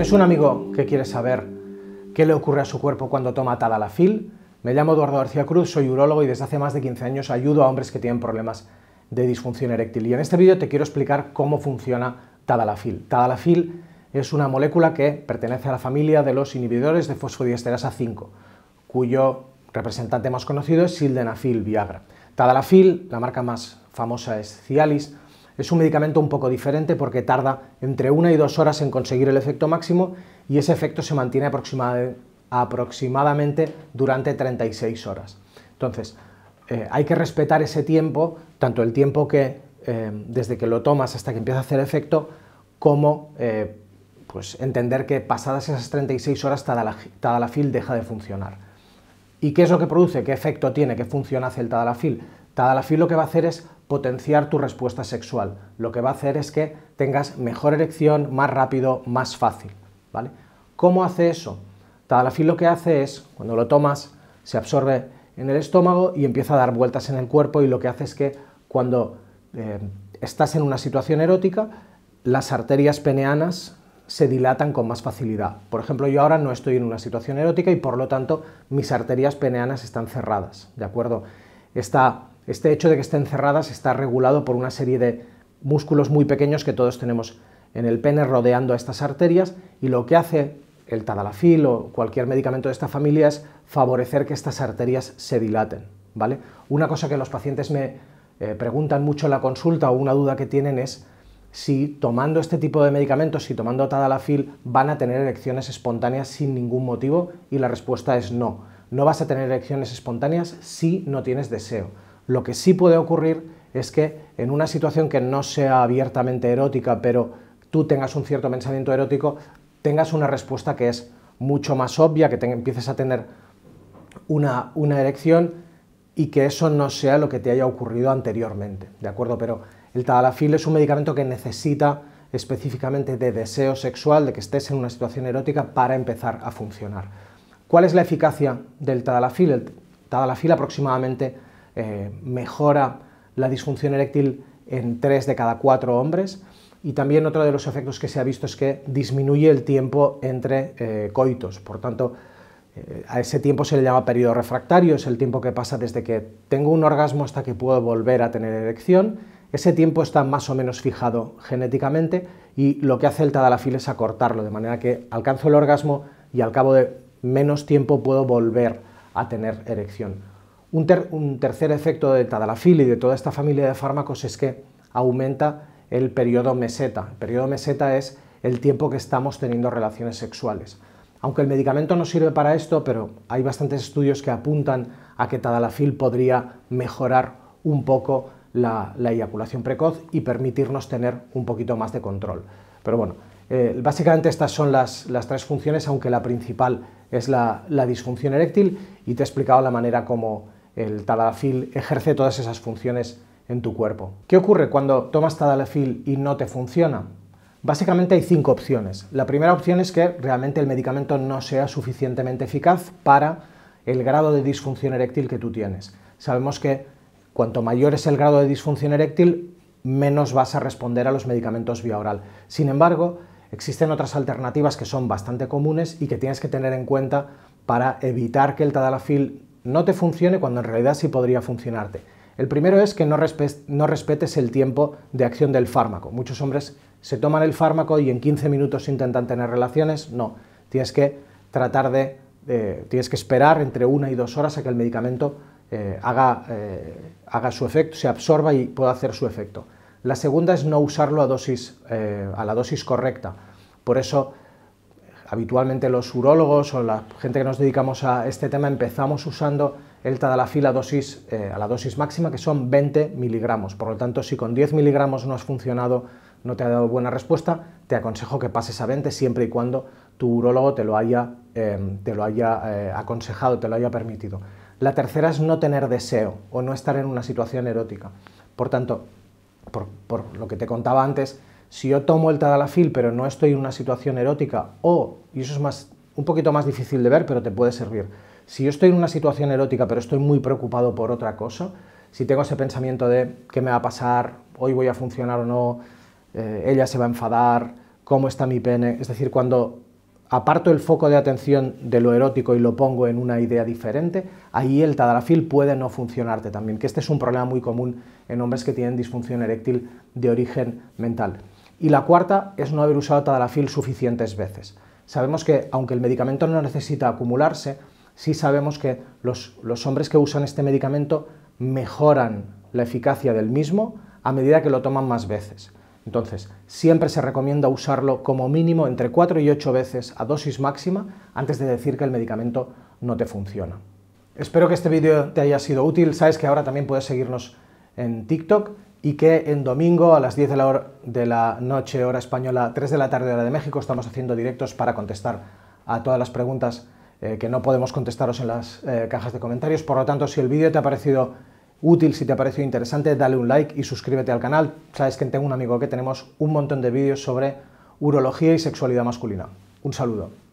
tienes un amigo que quiere saber qué le ocurre a su cuerpo cuando toma tadalafil, me llamo Eduardo García Cruz, soy urólogo y desde hace más de 15 años ayudo a hombres que tienen problemas de disfunción eréctil. Y en este vídeo te quiero explicar cómo funciona tadalafil. Tadalafil es una molécula que pertenece a la familia de los inhibidores de fosfodiesterasa 5, cuyo representante más conocido es sildenafil Viagra. Tadalafil, la marca más famosa es Cialis, es un medicamento un poco diferente porque tarda entre una y dos horas en conseguir el efecto máximo y ese efecto se mantiene aproximadamente durante 36 horas. Entonces, eh, hay que respetar ese tiempo, tanto el tiempo que eh, desde que lo tomas hasta que empieza a hacer efecto, como eh, pues, entender que pasadas esas 36 horas Tadalafil deja de funcionar. ¿Y qué es lo que produce? ¿Qué efecto tiene? ¿Qué funciona hace el Tadalafil? Tadalafil lo que va a hacer es potenciar tu respuesta sexual. Lo que va a hacer es que tengas mejor erección, más rápido, más fácil. ¿vale? ¿Cómo hace eso? Tadalafil lo que hace es, cuando lo tomas, se absorbe en el estómago y empieza a dar vueltas en el cuerpo y lo que hace es que cuando eh, estás en una situación erótica, las arterias peneanas se dilatan con más facilidad. Por ejemplo, yo ahora no estoy en una situación erótica y por lo tanto mis arterias peneanas están cerradas, ¿de acuerdo? Este hecho de que estén cerradas está regulado por una serie de músculos muy pequeños que todos tenemos en el pene rodeando a estas arterias y lo que hace el tadalafil o cualquier medicamento de esta familia es favorecer que estas arterias se dilaten. ¿vale? Una cosa que los pacientes me eh, preguntan mucho en la consulta o una duda que tienen es si tomando este tipo de medicamentos, y tomando tadalafil, van a tener erecciones espontáneas sin ningún motivo y la respuesta es no. No vas a tener erecciones espontáneas si no tienes deseo. Lo que sí puede ocurrir es que en una situación que no sea abiertamente erótica, pero tú tengas un cierto pensamiento erótico, tengas una respuesta que es mucho más obvia, que empieces a tener una, una erección y que eso no sea lo que te haya ocurrido anteriormente, ¿de acuerdo? Pero el tadalafil es un medicamento que necesita específicamente de deseo sexual, de que estés en una situación erótica para empezar a funcionar. ¿Cuál es la eficacia del tadalafil? El tadalafil aproximadamente eh, mejora la disfunción eréctil en tres de cada cuatro hombres. Y también otro de los efectos que se ha visto es que disminuye el tiempo entre eh, coitos. Por tanto, eh, a ese tiempo se le llama periodo refractario, es el tiempo que pasa desde que tengo un orgasmo hasta que puedo volver a tener erección. Ese tiempo está más o menos fijado genéticamente y lo que hace el tadalafil es acortarlo, de manera que alcanzo el orgasmo y al cabo de menos tiempo puedo volver a tener erección. Un, tercer efecto de tadalafil y de toda esta familia de fármacos es que aumenta el periodo meseta. El periodo meseta es el tiempo que estamos teniendo relaciones sexuales. Aunque el medicamento no sirve para esto, pero hay bastantes estudios que apuntan a que tadalafil podría mejorar un poco la, eyaculación precoz y permitirnos tener un poquito más de control. Pero bueno, eh, básicamente estas son las, tres funciones, aunque la principal es la, la disfunción eréctil y te he explicado la manera como el tadalafil ejerce todas esas funciones en tu cuerpo. ¿Qué ocurre cuando tomas tadalafil y no te funciona? Básicamente hay cinco opciones. La primera opción es que realmente el medicamento no sea suficientemente eficaz para el grado de disfunción eréctil que tú tienes. Sabemos que cuanto mayor es el grado de disfunción eréctil, menos vas a responder a los medicamentos vía oral. Sin embargo, existen otras alternativas que son bastante comunes y que tienes que tener en cuenta para evitar que el tadalafil no te funcione cuando en realidad sí podría funcionarte. El primero es que no, respetes el tiempo de acción del fármaco. Muchos hombres se toman el fármaco y en 15 minutos intentan tener relaciones. No, tienes que tratar de, tienes que esperar entre una y dos horas a que el medicamento eh, haga, eh, haga, su efecto, se absorba y pueda hacer su efecto. La segunda es no usarlo a, dosis, eh, a la dosis correcta. Por eso habitualmente los urólogos o la gente que nos dedicamos a este tema empezamos usando el tadalafil a, dosis, eh, a la dosis máxima, que son 20 miligramos. Por lo tanto, si con 10 miligramos no has funcionado, no te ha dado buena respuesta, te aconsejo que pases a 20 siempre y cuando tu urólogo te lo haya, em, eh, aconsejado, te lo haya permitido. La tercera es no tener deseo o no estar en una situación erótica. Por tanto, por lo que te contaba antes, si yo tomo el tadalafil pero no estoy en una situación erótica, o, y eso es más, un poquito más difícil de ver, pero te puede servir, si yo estoy en una situación erótica pero estoy muy preocupado por otra cosa, si tengo ese pensamiento de qué me va a pasar, hoy voy a funcionar o no, eh, ella se va a enfadar, cómo está mi pene, es decir, cuando aparto el foco de atención de lo erótico y lo pongo en una idea diferente, ahí el tadalafil puede no funcionarte también, que este es un problema muy común en hombres que tienen disfunción eréctil de origen mental. Y la cuarta es no haber usado tadalafil suficientes veces. Sabemos que, aunque el medicamento no necesita acumularse, sí sabemos que los, hombres que usan este medicamento mejoran la eficacia del mismo a medida que lo toman más veces. Entonces, siempre se recomienda usarlo como mínimo entre 4 y 8 veces a dosis máxima antes de decir que el medicamento no te funciona. Espero que este vídeo te haya sido útil. Sabes que ahora también puedes seguirnos en TikTok y que en domingo a las 10 de la, noche hora española, 3 de la tarde hora de México, estamos haciendo directos para contestar a todas las preguntas eh, que no podemos contestaros en las eh, cajas de comentarios. Por lo tanto, si el vídeo te ha parecido útil, si te ha parecido interesante, dale un like y suscríbete al canal. Sabes que tengo un amigo que tenemos un montón de vídeos sobre urología y sexualidad masculina. Un saludo.